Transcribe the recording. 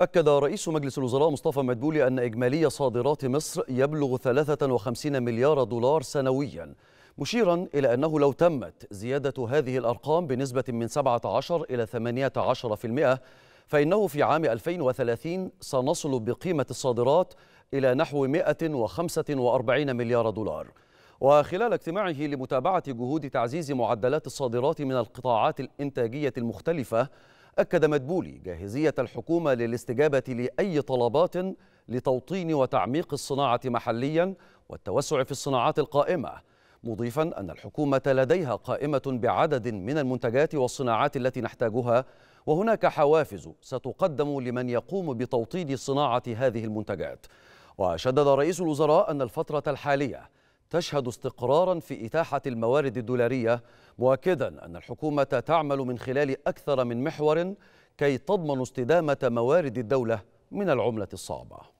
أكد رئيس مجلس الوزراء مصطفى مدبولي أن إجمالي صادرات مصر يبلغ 53 مليار دولار سنويا مشيرا إلى أنه لو تمت زيادة هذه الأرقام بنسبة من 17 إلى 18% فإنه في عام 2030 سنصل بقيمة الصادرات إلى نحو 145 مليار دولار وخلال اجتماعه لمتابعة جهود تعزيز معدلات الصادرات من القطاعات الإنتاجية المختلفة أكد مدبولي جاهزية الحكومة للاستجابة لأي طلبات لتوطين وتعميق الصناعة محليا والتوسع في الصناعات القائمة مضيفا أن الحكومة لديها قائمة بعدد من المنتجات والصناعات التي نحتاجها وهناك حوافز ستقدم لمن يقوم بتوطين صناعة هذه المنتجات وشدد رئيس الوزراء أن الفترة الحالية تشهد استقرارا في إتاحة الموارد الدولارية مؤكدا أن الحكومة تعمل من خلال أكثر من محور كي تضمن استدامة موارد الدولة من العملة الصعبة